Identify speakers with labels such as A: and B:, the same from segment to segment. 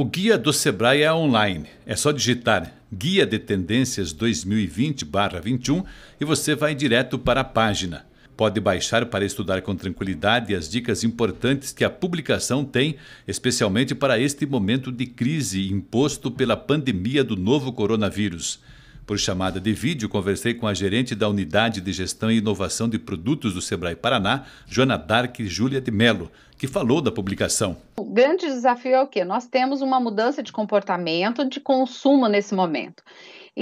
A: O guia do Sebrae é online. É só digitar Guia de Tendências 2020-21 e você vai direto para a página. Pode baixar para estudar com tranquilidade as dicas importantes que a publicação tem, especialmente para este momento de crise imposto pela pandemia do novo coronavírus. Por chamada de vídeo, conversei com a gerente da Unidade de Gestão e Inovação de Produtos do Sebrae Paraná, Joana Dark Júlia de Mello, que falou da publicação.
B: O grande desafio é o quê? Nós temos uma mudança de comportamento de consumo nesse momento.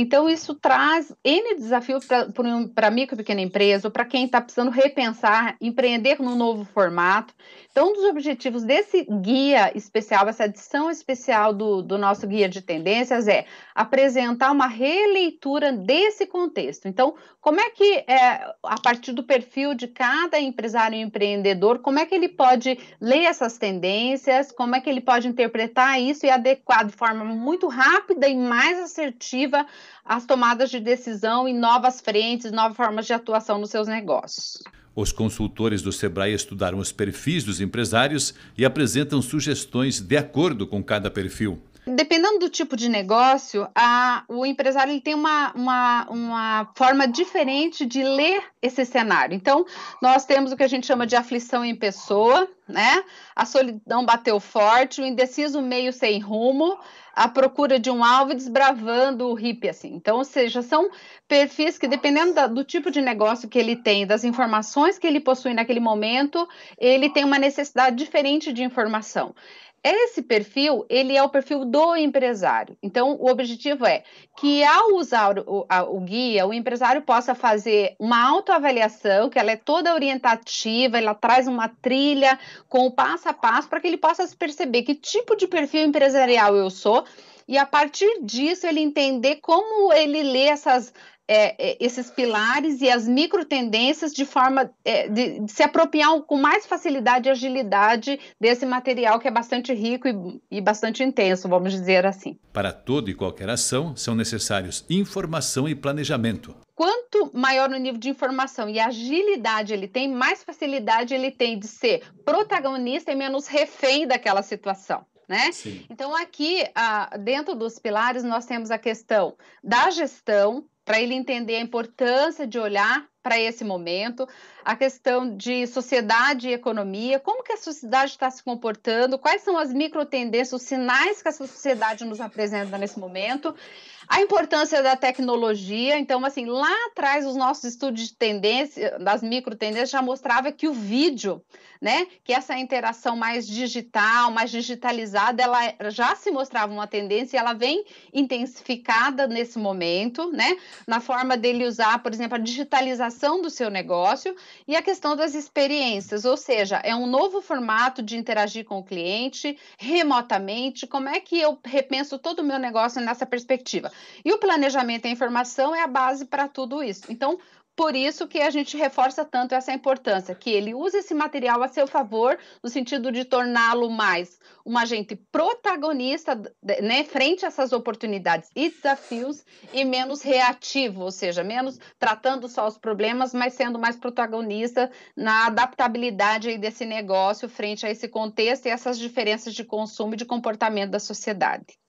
B: Então, isso traz N desafios para a micro e pequena empresa, para quem está precisando repensar, empreender num novo formato. Então, um dos objetivos desse guia especial, essa edição especial do, do nosso guia de tendências, é apresentar uma releitura desse contexto. Então, como é que, é, a partir do perfil de cada empresário e empreendedor, como é que ele pode ler essas tendências, como é que ele pode interpretar isso e adequar de forma muito rápida e mais assertiva as tomadas de decisão em novas frentes, novas formas de atuação nos seus negócios.
A: Os consultores do Sebrae estudaram os perfis dos empresários e apresentam sugestões de acordo com cada perfil.
B: Dependendo do tipo de negócio, a, o empresário ele tem uma, uma, uma forma diferente de ler esse cenário. Então, nós temos o que a gente chama de aflição em pessoa, né? A solidão bateu forte, o indeciso meio sem rumo, a procura de um alvo e desbravando o hippie, assim. Então, ou seja, são perfis que, dependendo da, do tipo de negócio que ele tem, das informações que ele possui naquele momento, ele tem uma necessidade diferente de informação esse perfil, ele é o perfil do empresário. Então, o objetivo é que ao usar o, a, o guia, o empresário possa fazer uma autoavaliação, que ela é toda orientativa, ela traz uma trilha com o passo a passo para que ele possa perceber que tipo de perfil empresarial eu sou e a partir disso ele entender como ele lê essas, é, é esses pilares e as micro tendências de forma é, de, de, se apropriar com mais facilidade e agilidade desse material que é bastante rico e, e bastante intenso, vamos dizer assim.
A: Para toda e qualquer ação, são necessários informação e planejamento.
B: Quanto maior o nível de informação e agilidade ele tem, mais facilidade ele tem de ser protagonista e menos refém daquela situação né? Sim. Então, aqui, dentro dos pilares, nós temos a questão da gestão, para ele entender a importância de olhar para esse momento, a questão de sociedade e economia, como que a sociedade está se comportando, quais são as micro tendências, os sinais que a sociedade nos apresenta nesse momento, a importância da tecnologia. Então, assim, lá atrás, os nossos estudos de tendência, das micro tendências, já mostrava que o vídeo, né, que essa interação mais digital, mais digitalizada, ela já se mostrava uma tendência e ela vem intensificada nesse momento, né, na forma dele usar, por exemplo, a digitalização do seu negócio e a questão das experiências, ou seja, é um novo formato de interagir com o cliente remotamente. Como é que eu repenso todo o meu negócio nessa perspectiva? E o planejamento e a informação é a base para tudo isso. Então, por isso que a gente reforça tanto essa importância, que ele use esse material a seu favor, no sentido de torná-lo mais um agente protagonista né, frente a essas oportunidades e desafios, e menos reativo, ou seja, menos tratando só os problemas, mas sendo mais protagonista na adaptabilidade desse negócio frente a esse contexto e essas diferenças de consumo e de comportamento da sociedade.